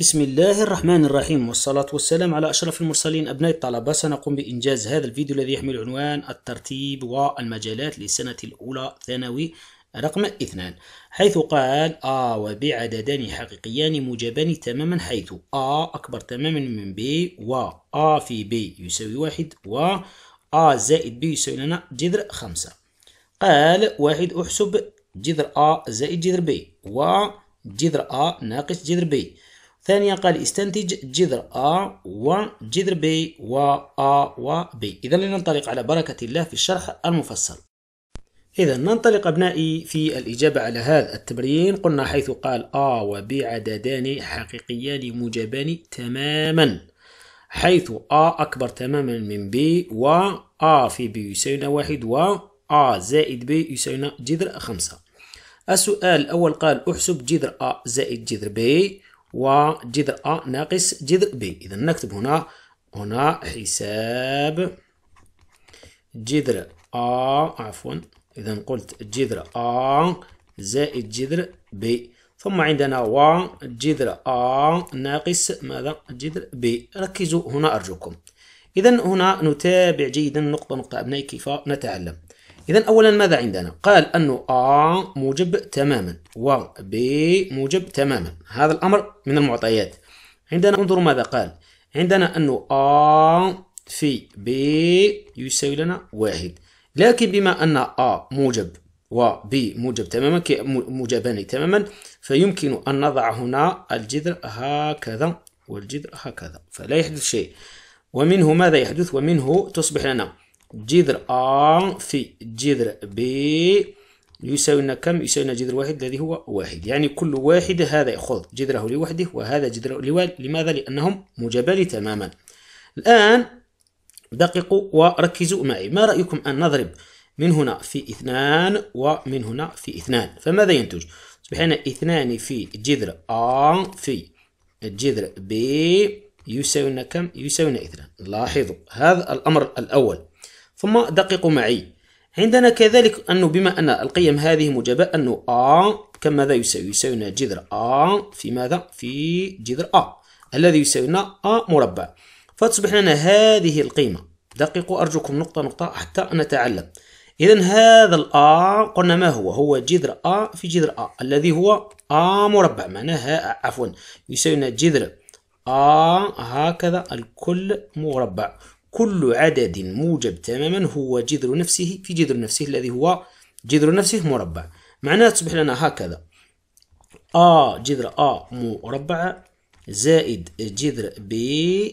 بسم الله الرحمن الرحيم والصلاة والسلام على أشرف المرسلين أبناء الطلبة سنقوم بإنجاز هذا الفيديو الذي يحمل عنوان الترتيب والمجالات للسنة الأولى ثانوي رقم اثنان حيث قال آ و ب عددان حقيقيان موجبان تماما حيث آ أكبر تماما من ب و A في ب يساوي واحد و A زائد ب يساوي لنا جذر خمسة قال واحد أحسب جذر آ زائد جذر ب و جذر A ناقص جذر ب ثانيا قال استنتج جذر A وجذر B و A و B إذا لننطلق على بركة الله في الشرح المفصل إذا ننطلق أبنائي في الإجابة على هذا التمرين قلنا حيث قال A و B عددان حقيقيان موجبان تماما حيث A أكبر تماما من B و A في B يساوي واحد و A زائد B يساوي جذر خمسة السؤال الأول قال احسب جذر A زائد جذر B وجذر أ ناقص جذر ب إذا نكتب هنا هنا حساب جذر أ عفوا إذا قلت جذر أ زائد جذر ب ثم عندنا و جذر أ ناقص ماذا جذر ب ركزوا هنا أرجوكم إذا هنا نتابع جيدا نقطة نقطة أبنائي كيف نتعلم إذا أولا ماذا عندنا؟ قال أنه آ موجب تماما و B موجب تماما هذا الأمر من المعطيات عندنا انظروا ماذا قال عندنا أنه آ في بي يساوي لنا واحد لكن بما أن آ موجب و B موجب تماما موجبان تماما فيمكن أن نضع هنا الجذر هكذا والجذر هكذا فلا يحدث شيء ومنه ماذا يحدث ومنه تصبح لنا جذر ا في جذر ب يساوي لنا كم؟ يساوي لنا جذر واحد الذي هو واحد يعني كل واحد هذا يأخذ جذره لوحده وهذا جذره لوحده لماذا؟ لأنهم موجبان تماما الآن دققوا وركزوا معي ما رأيكم أن نضرب من هنا في اثنان ومن هنا في اثنان فماذا ينتج؟ تصبح لنا اثنان في جذر ا في جذر ب يساوي لنا كم؟ يساوي لنا اثنان لاحظوا هذا الأمر الأول ثم دققوا معي عندنا كذلك أنه بما أن القيم هذه موجبة أنه كم كماذا يساوي لنا جذر أ في ماذا في جذر أ الذي يساوي لنا أ مربع فتصبح لنا هذه القيمة دققوا أرجوكم نقطة نقطة حتى نتعلم إذا هذا الـ أ قلنا ما هو هو جذر أ في جذر أ الذي هو أ مربع معناها عفوا يساوي لنا جذر أ هكذا الكل مربع كل عدد موجب تماما هو جذر نفسه في جذر نفسه الذي هو جذر نفسه مربع معناه تصبح لنا هكذا أ جذر أ مربع زائد جذر ب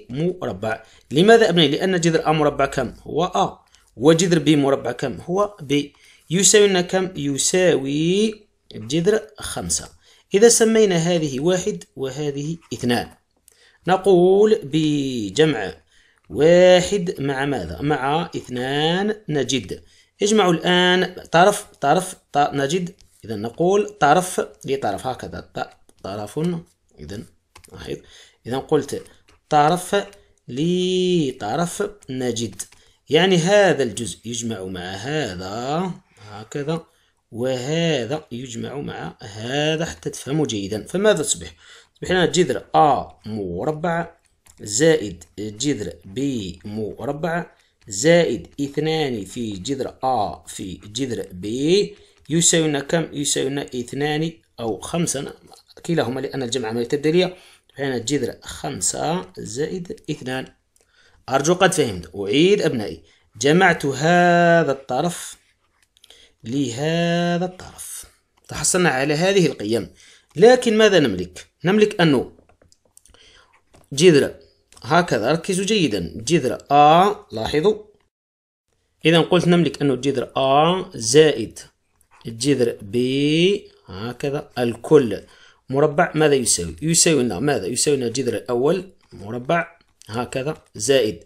مربع لماذا أبني؟ لأن جذر أ مربع كم؟ هو أ وجذر ب مربع كم؟ هو ب يساوي لنا كم؟ يساوي جذر خمسة إذا سمينا هذه واحد وهذه اثنان نقول بجمع واحد مع ماذا مع اثنان نجد اجمعوا الآن طرف طرف نجد إذا نقول طرف لطرف هكذا طرف إذا لاحظ إذا قلت طرف لطرف نجد يعني هذا الجزء يجمع مع هذا هكذا وهذا يجمع مع هذا حتى تفهموا جيدا فماذا تصبح؟ تصبح لنا جذر أ مربع زائد جذر ب مربع زائد اثنان في جذر أ في جذر بي يساوينا كم؟ يساوينا اثنان أو خمسة كلاهما لأن الجمع عملية تبديلية فهنا جذر خمسة زائد اثنان أرجو قد فهمت أعيد أبنائي جمعت هذا الطرف لهذا الطرف تحصلنا على هذه القيم لكن ماذا نملك؟ نملك أنه جذر هكذا ركزوا جيدا جذر آ لاحظوا إذا قلت نملك أنه جذر آ زائد جذر B هكذا الكل مربع ماذا يساوي؟ يساوي لنا ماذا؟ يساوي لنا الجذر الأول مربع هكذا زائد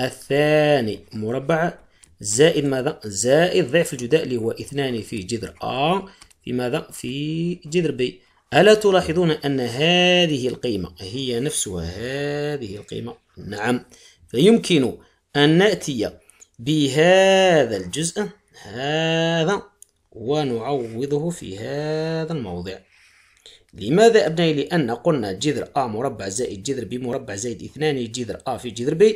الثاني مربع زائد ماذا؟ زائد ضعف الجداء اللي هو اثنان في جذر آ في ماذا؟ في جذر B ألا تلاحظون أن هذه القيمة هي نفسها هذه القيمة نعم فيمكن أن نأتي بهذا الجزء هذا ونعوضه في هذا الموضع لماذا أبنائي؟ لأن قلنا جذر A مربع زائد جذر B مربع زائد 2 جذر A في جذر B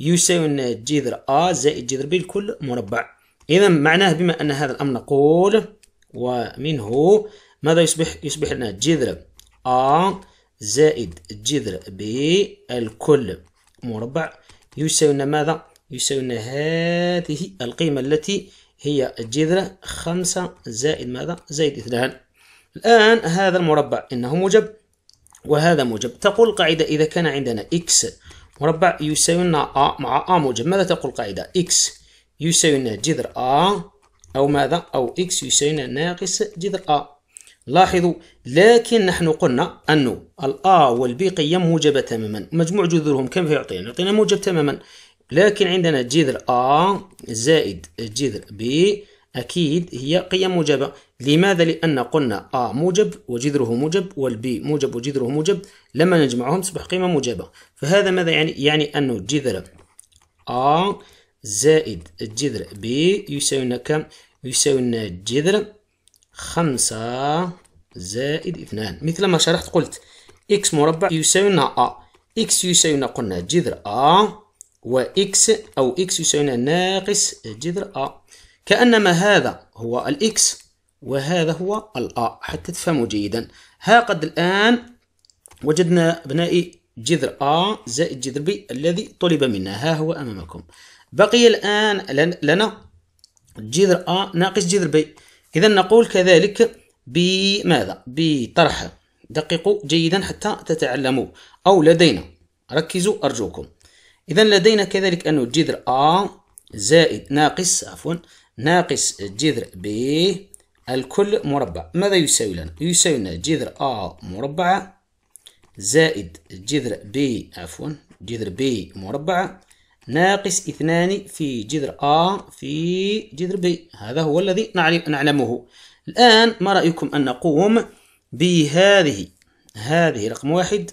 يساوي لنا جذر A زائد جذر B الكل مربع إذا معناه بما أن هذا الأمر نقول ومنه ماذا يصبح يصبح لنا جذر A زائد جذر B الكل مربع يساوي لنا ماذا يساوي لنا هذه القيمة التي هي جذر خمسة زائد ماذا زائد اثنان الآن هذا المربع إنه موجب وهذا موجب تقول القاعدة إذا كان عندنا اكس مربع يساوي لنا a مع a موجب ماذا تقول القاعدة اكس يساوي لنا جذر a أو ماذا أو إكس يساوي ناقص جذر أ لاحظوا لكن نحن قلنا أنه الأ والبي قيم موجبة تماما مجموع جذورهم كم يعطينا؟ يعطينا موجب تماما لكن عندنا جذر أ زائد جذر بي أكيد هي قيم موجبة لماذا؟ لأن قلنا أ موجب وجذره موجب والبي موجب وجذره موجب لما نجمعهم تصبح قيمة موجبة فهذا ماذا يعني؟ يعني أنه جذر أ زائد الجذر ب يساوي كم يساوي الجذر خمسة زائد اثنان مثل ما شرحت قلت إكس مربع يساوي لنا أ إكس يساوي لنا قلنا جذر أ و اكس أو إكس يساوي لنا ناقص جذر أ كأنما هذا هو الإكس وهذا هو الأ حتى تفهموا جيدا ها قد الآن وجدنا أبنائي جذر أ زائد جذر ب الذي طلب منا ها هو أمامكم بقي الآن لنا جذر أ ناقص جذر ب إذا نقول كذلك بماذا؟ بطرح دققوا جيدا حتى تتعلموا أو لدينا ركزوا أرجوكم إذا لدينا كذلك أنه جذر أ زائد ناقص عفوا ناقص جذر ب الكل مربع ماذا يساوي لنا؟ يساوي لنا جذر أ مربع زائد جذر ب عفوا جذر ب مربع ناقص اثنان في جذر A في جذر B هذا هو الذي نعلمه الآن ما رأيكم أن نقوم بهذه هذه رقم واحد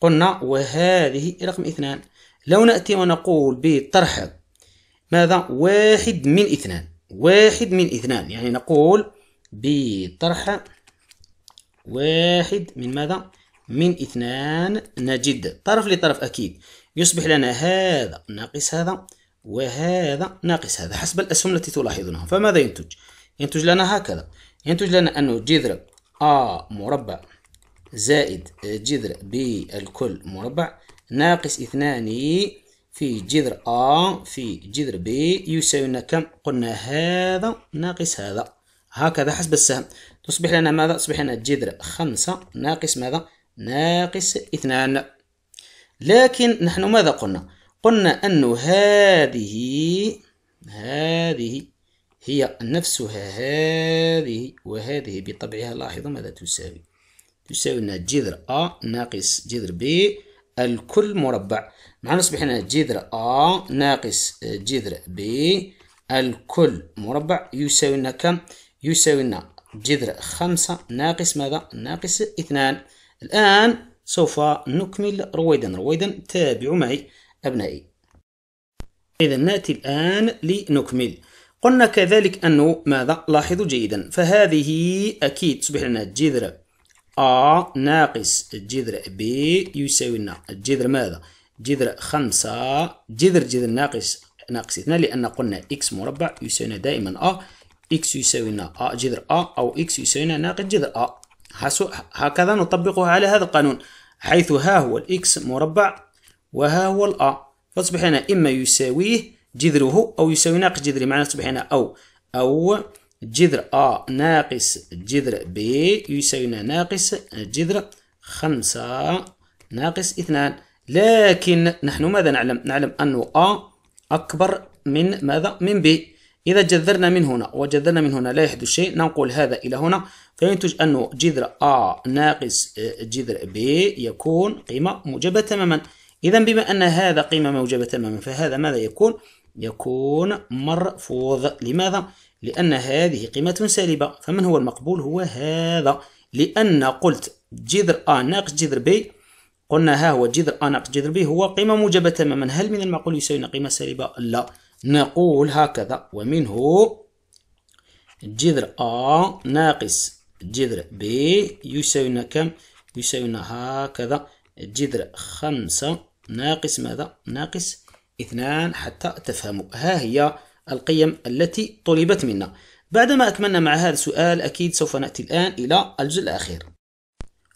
قلنا وهذه رقم اثنان لو نأتي ونقول بطرح ماذا واحد من اثنان واحد من اثنان يعني نقول بطرح واحد من ماذا من اثنان نجد طرف لطرف أكيد يصبح لنا هذا ناقص هذا وهذا ناقص هذا حسب الأسهم التي تلاحظونها فماذا ينتج؟ ينتج لنا هكذا ينتج لنا أنه جذر A مربع زائد جذر B الكل مربع ناقص اثنان في جذر A في جذر B يساوي لنا كم؟ قلنا هذا ناقص هذا هكذا حسب السهم تصبح لنا ماذا؟ تصبح لنا جذر خمسة ناقص ماذا؟ ناقص اثنان لكن نحن ماذا قلنا قلنا أن هذه هذه هي نفسها هذه وهذه بطبعها لاحظوا ماذا تساوي تساوي لنا جذر أ ناقص جذر ب الكل مربع معنا نصبح لنا جذر أ ناقص جذر ب الكل مربع يساوي لنا كم يساوي لنا جذر خمسة ناقص ماذا ناقص اثنان الآن سوف نكمل رويدا رويدا تابعوا معي أبنائي إذا نأتي الآن لنكمل قلنا كذلك أنه ماذا لاحظوا جيدا فهذه أكيد تصبح لنا جذر A ناقص جذر B يساوي لنا الجذر ماذا جذر خمسة جذر جذر ناقص ناقص اثنان لأن قلنا x مربع يساوي لنا دائما A x يساوي لنا A جذر A أو x يساوي لنا ناقص جذر A هكذا نطبقها على هذا القانون حيث ها هو الإكس مربع وها هو الأ فتصبح هنا إما يساويه جذره أو يساوي ناقص جذره معناه تصبح هنا أو أو جذر أ ناقص جذر ب يساوي ناقص جذر خمسة ناقص اثنان لكن نحن ماذا نعلم؟ نعلم أن أ أكبر من ماذا؟ من ب إذا جذرنا من هنا وجذرنا من هنا لا يحدث شيء ننقل هذا إلى هنا فينتج أنه جذر A ناقص آه، جذر B يكون قيمة موجبة تماما إذا بما أن هذا قيمة موجبة تماما فهذا ماذا يكون؟ يكون مرفوض لماذا؟ لأن هذه قيمة سالبة فمن هو المقبول هو هذا لأن قلت جذر A ناقص جذر B قلنا ها هو جذر A ناقص جذر B هو قيمة موجبة تماما هل من المعقول يساوي قيمة سالبة؟ لا نقول هكذا ومنه جذر A ناقص جذر B يساوينا كم؟ يساوينا هكذا جذر خمسة ناقص ماذا؟ ناقص اثنان حتى تفهموا ها هي القيم التي طلبت منا بعدما أكملنا مع هذا السؤال أكيد سوف نأتي الآن إلى الجزء الأخير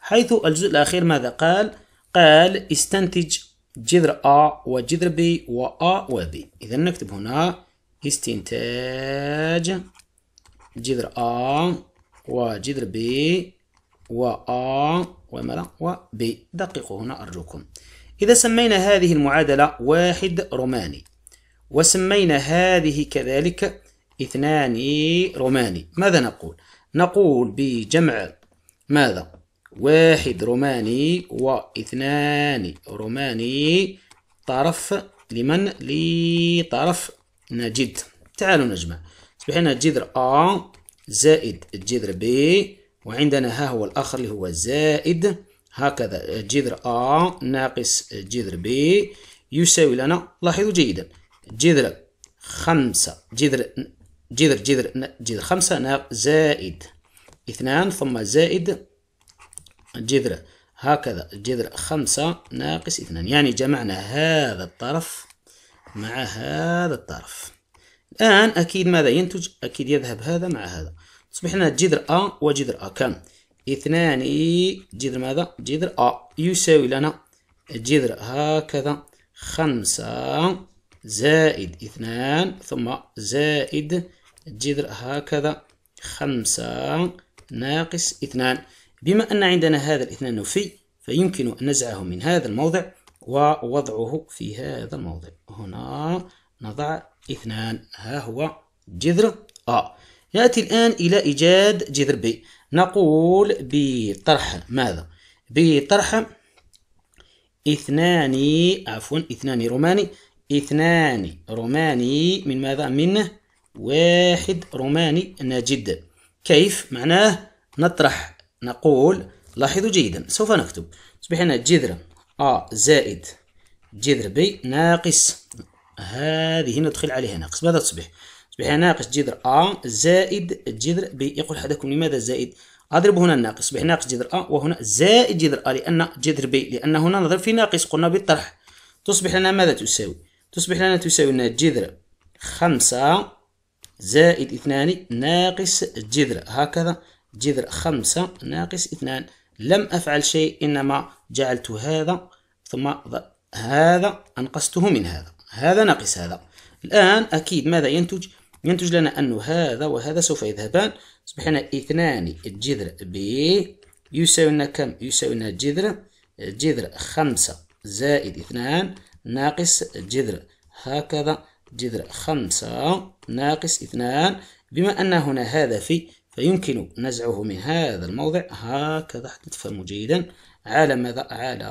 حيث الجزء الأخير ماذا قال؟ قال استنتج جذر A وجذر B و A و B إذا نكتب هنا استنتاج جذر A وجذر B و A وماذا و B دققوا هنا أرجوكم إذا سمينا هذه المعادلة واحد روماني وسمينا هذه كذلك اثنان روماني ماذا نقول؟ نقول بجمع ماذا؟ واحد روماني واثنان روماني طرف لمن لطرف نجد تعالوا نجمع تصبح لنا جذر أ زائد الجذر ب وعندنا ها هو الآخر اللي هو زائد هكذا جذر أ ناقص جذر ب يساوي لنا لاحظوا جيدا جذر خمسة جذر جذر جذر جذر خمسة زائد اثنان ثم زائد الجذر هكذا الجذر خمسة ناقص اثنان يعني جمعنا هذا الطرف مع هذا الطرف الآن أكيد ماذا ينتج أكيد يذهب هذا مع هذا أصبحنا لنا جذر أ وجذر أ كم اثنان جذر ماذا جذر أ يساوي لنا جذر هكذا خمسة زائد اثنان ثم زائد جذر هكذا خمسة ناقص اثنان بما أن عندنا هذا الاثنان نفي فيمكن أن نزعه من هذا الموضع ووضعه في هذا الموضع هنا نضع اثنان ها هو جذر أ نأتي الآن إلى إيجاد جذر ب نقول بطرح ماذا بطرح اثنان عفوا اثنان روماني اثنان روماني من ماذا من واحد روماني نجد كيف معناه نطرح نقول لاحظوا جيدا سوف نكتب تصبح هنا جذر أ زائد جذر ب ناقص هذه ندخل عليها ناقص ماذا تصبح؟ تصبح ناقص جذر أ زائد جذر ب يقول أحدكم لماذا زائد؟ أضرب هنا الناقص يصبح ناقص جذر أ وهنا زائد جذر أ لأن جذر ب لأن هنا نضرب في ناقص قلنا بالطرح تصبح لنا ماذا تساوي؟ تصبح لنا تساوي لنا جذر خمسة زائد اثنان ناقص جذر هكذا جذر خمسة ناقص اثنان لم أفعل شيء إنما جعلت هذا ثم هذا أنقصته من هذا هذا ناقص هذا الآن أكيد ماذا ينتج؟ ينتج لنا أن هذا وهذا سوف يذهبان يصبح اثنان الجذر ب يساوي لنا كم؟ يساوي لنا جذر جذر خمسة زائد اثنان ناقص جذر هكذا جذر خمسة ناقص اثنان بما أن هنا هذا في فيمكن نزعه من هذا الموضع هكذا حتى تفهموا جيدا على ماذا على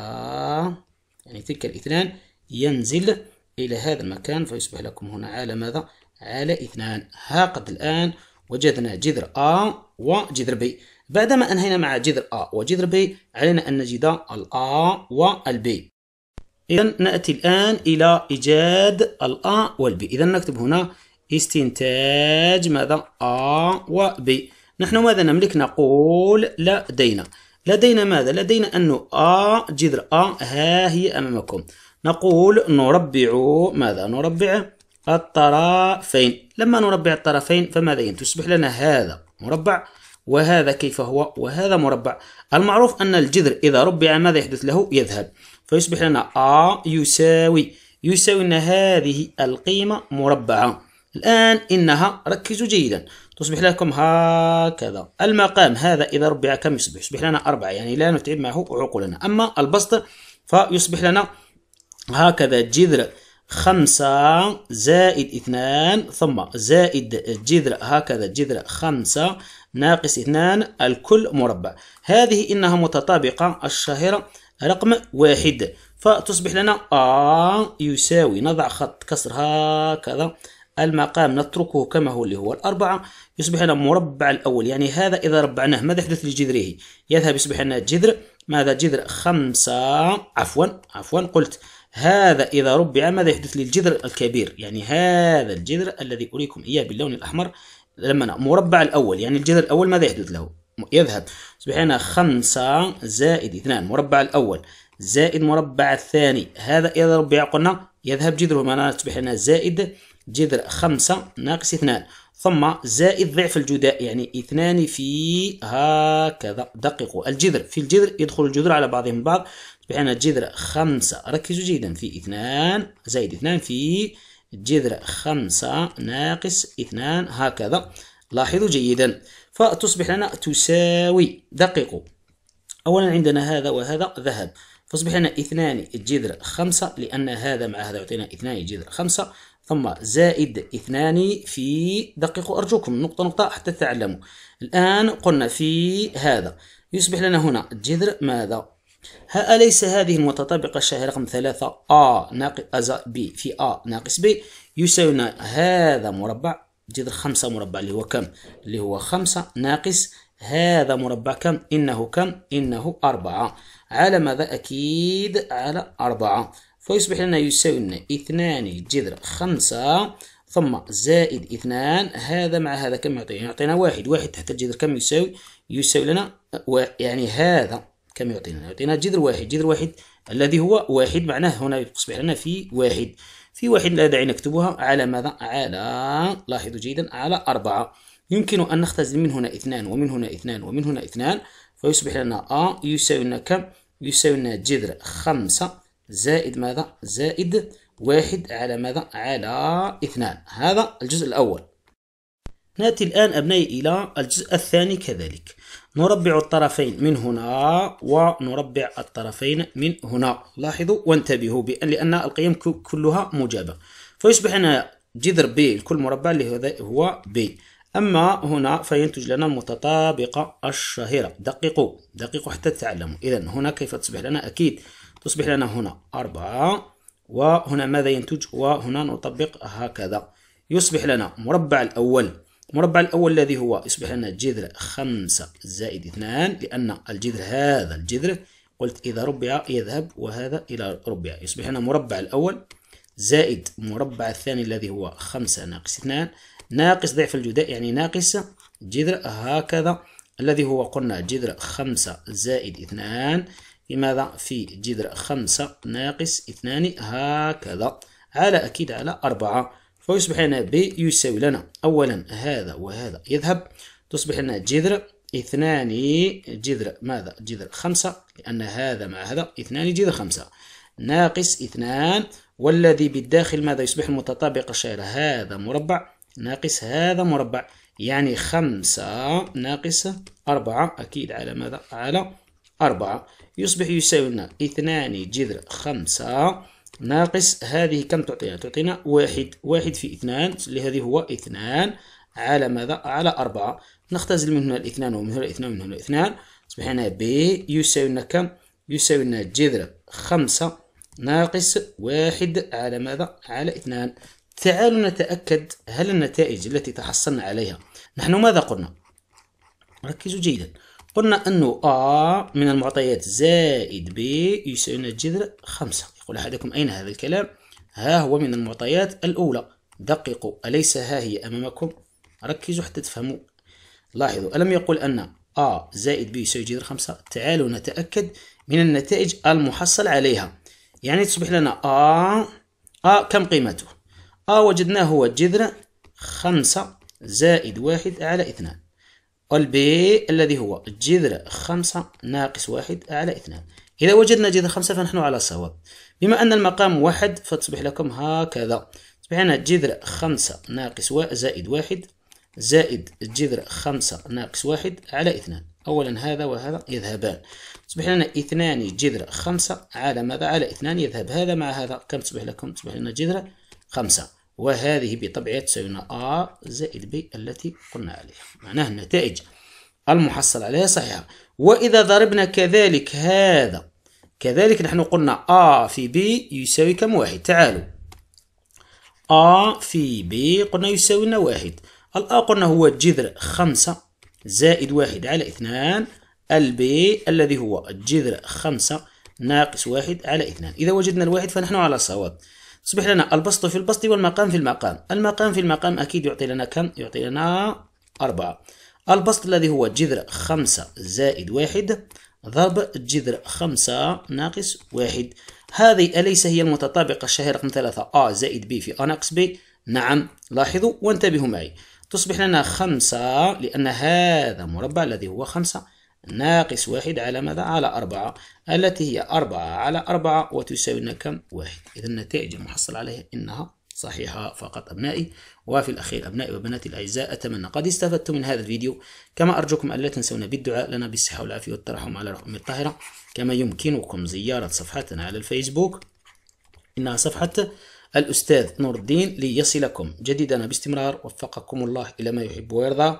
يعني تلك الاثنان ينزل إلى هذا المكان فيصبح لكم هنا على ماذا على اثنان ها قد الآن وجدنا جذر ا وجذر بي بعدما أنهينا مع جذر ا وجذر بي علينا أن نجد ال A وال B إذا نأتي الآن إلى إيجاد ال A وال B إذا نكتب هنا استنتاج ماذا ا و نحن ماذا نملك نقول لدينا لدينا ماذا لدينا أن أ جذر أ ها هي أمامكم نقول نربع ماذا نربع الطرفين لما نربع الطرفين فماذا تصبح لنا هذا مربع وهذا كيف هو وهذا مربع المعروف أن الجذر إذا ربع ماذا يحدث له يذهب فيصبح لنا أ يساوي يساوي أن هذه القيمة مربعة الآن إنها ركزوا جيدا تصبح لكم هكذا المقام هذا إذا ربع كم يصبح يصبح لنا أربعة يعني لا نتعب معه عقولنا أما البسط فيصبح لنا هكذا جذر خمسة زائد اثنان ثم زائد جذر هكذا جذر خمسة ناقص اثنان الكل مربع هذه إنها متطابقة الشهيرة رقم واحد فتصبح لنا آ آه يساوي نضع خط كسر هكذا المقام نتركه كما هو اللي هو الأربعة يصبح لنا مربع الأول يعني هذا إذا ربعناه ماذا يحدث لجذره يذهب يصبح لنا جذر ماذا جذر خمسة عفوا عفوا قلت هذا إذا ربع ماذا يحدث للجذر الكبير يعني هذا الجذر الذي أريكم إياه باللون الأحمر لما مربع الأول يعني الجذر الأول ماذا يحدث له يذهب يصبح لنا خمسة زائد اثنان مربع الأول زائد مربع الثاني هذا إذا ربع قلنا يذهب جذره معناها تصبح لنا زائد جذر خمسة ناقص اثنان ثم زائد ضعف الجداء يعني اثنان في هكذا دققوا الجذر في الجذر يدخل الجذر على بعضهم البعض بحنا جذر خمسة ركزوا جيدا في اثنان زائد اثنان في جذر خمسة ناقص اثنان هكذا لاحظوا جيدا فتصبح لنا تساوي دققوا أولا عندنا هذا وهذا ذهب فاصبح لنا اثنان جذر خمسة لأن هذا مع هذا يعطينا اثنان جذر خمسة ثم زائد اثنان في دققوا أرجوكم نقطة نقطة حتى تتعلموا الآن قلنا في هذا يصبح لنا هنا جذر ماذا؟ ها أليس هذه المتطابقة الشهية رقم ثلاثة A ناقص B في A ناقص B يساوي هذا مربع جذر خمسة مربع اللي هو كم؟ اللي هو خمسة ناقص هذا مربع كم؟ إنه كم؟ إنه أربعة على ماذا؟ أكيد على أربعة فيصبح لنا يساوي لنا اثنان جذر خمسة ثم زائد اثنان هذا مع هذا كم يعطينا يعطينا واحد واحد تحت الجذر كم يساوي يساوي لنا يعني هذا كم يعطينا يعطينا جذر واحد جذر واحد الذي هو واحد معناه هنا يصبح لنا في واحد في واحد لا داعي نكتبها على ماذا على لاحظوا جيدا على أربعة يمكن أن نختزل من هنا اثنان ومن هنا اثنان ومن هنا اثنان فيصبح لنا أ آه، يساوي لنا كم يساوي لنا جذر خمسة زائد ماذا زائد واحد على ماذا على اثنان هذا الجزء الأول نأتي الآن أبنائي إلى الجزء الثاني كذلك نربع الطرفين من هنا ونربع الطرفين من هنا لاحظوا وانتبهوا بأن لأن القيم كلها موجبة فيصبح لنا جذر ب الكل مربع اللي هو ب أما هنا فينتج لنا المتطابقة الشهيرة دققوا دققوا حتى تتعلموا إذا هنا كيف تصبح لنا أكيد تصبح لنا هنا أربعة وهنا ماذا ينتج وهنا نطبق هكذا يصبح لنا مربع الأول المربع الأول الذي هو يصبح لنا جذر خمسة زائد اثنان لأن الجذر هذا الجذر قلت إذا ربع يذهب وهذا إلى ربع يصبح لنا مربع الأول زائد مربع الثاني الذي هو خمسة ناقص اثنان ناقص ضعف الجداء يعني ناقص جذر هكذا الذي هو قلنا جذر خمسة زائد اثنان في ماذا في جذر خمسة ناقص اثنان هكذا على أكيد على أربعة فيصبح لنا ب يساوي لنا أولا هذا وهذا يذهب تصبح لنا جذر اثنان جذر ماذا جذر خمسة لأن هذا مع هذا اثنان جذر خمسة ناقص اثنان والذي بالداخل ماذا يصبح المتطابق الشائرة هذا مربع ناقص هذا مربع يعني خمسة ناقص أربعة أكيد على ماذا على أربعة يصبح يساوي لنا اثنان جذر خمسة ناقص هذه كم تعطينا تعطينا واحد واحد في اثنان لهذه هو اثنان على ماذا على أربعة نختزل من هنا الاثنان ومن هنا الاثنان ومن هنا الاثنان يصبح لنا ب يساوي لنا كم يساوي لنا جذر خمسة ناقص واحد على ماذا على اثنان تعالوا نتأكد هل النتائج التي تحصلنا عليها نحن ماذا قلنا ركزوا جيدا قلنا أنه A من المعطيات زائد B يساوي الجذر خمسة يقول أحدكم أين هذا الكلام؟ ها هو من المعطيات الأولى دققوا أليس ها هي أمامكم؟ ركزوا حتى تفهموا لاحظوا ألم يقول أن A زائد B يساوي جذر خمسة تعالوا نتأكد من النتائج المحصل عليها يعني تصبح لنا A A كم قيمته؟ A وجدناه هو جذر خمسة زائد واحد على اثنان والبي الذي هو جذر خمسة ناقص واحد على اثنان إذا وجدنا جذر خمسة فنحن على صواب بما أن المقام واحد فتصبح لكم هكذا تصبح لنا جذر خمسة ناقص و زائد واحد زائد جذر خمسة ناقص واحد على اثنان أولا هذا وهذا يذهبان تصبح لنا اثنان جذر خمسة على ماذا على اثنان يذهب هذا مع هذا كم تصبح لكم تصبح لنا جذر خمسة وهذه بطبيعة تساوينا A زائد B التي قلنا عليها معناها النتائج المحصل عليها صحيحة وإذا ضربنا كذلك هذا كذلك نحن قلنا A في B يساوي كم واحد تعالوا A في B قلنا يساوي لنا واحد الأ قلنا هو جذر خمسة زائد واحد على اثنان البي الذي هو جذر خمسة ناقص واحد على اثنان إذا وجدنا الواحد فنحن على صواب تصبح لنا البسط في البسط والمقام في المقام المقام في المقام أكيد يعطي لنا كم يعطي لنا أربعة البسط الذي هو جذر خمسة زائد واحد ضرب جذر خمسة ناقص واحد هذه أليس هي المتطابقة الشهيرة رقم ثلاثة A زائد B في A ناقص B نعم لاحظوا وانتبهوا معي تصبح لنا خمسة لأن هذا مربع الذي هو خمسة ناقص واحد على ماذا؟ على أربعة التي هي أربعة على أربعة وتساوي لنا كم؟ واحد إذا النتائج المحصل عليها إنها صحيحة فقط أبنائي وفي الأخير أبنائي وبناتي الأعزاء أتمنى قد استفدتم من هذا الفيديو كما أرجوكم ألا تنسونا بالدعاء لنا بالصحة والعافية والترحم على روح أم الطاهرة كما يمكنكم زيارة صفحتنا على الفيسبوك إنها صفحة الأستاذ نور الدين ليصلكم جديدنا باستمرار وفقكم الله إلى ما يحب ويرضى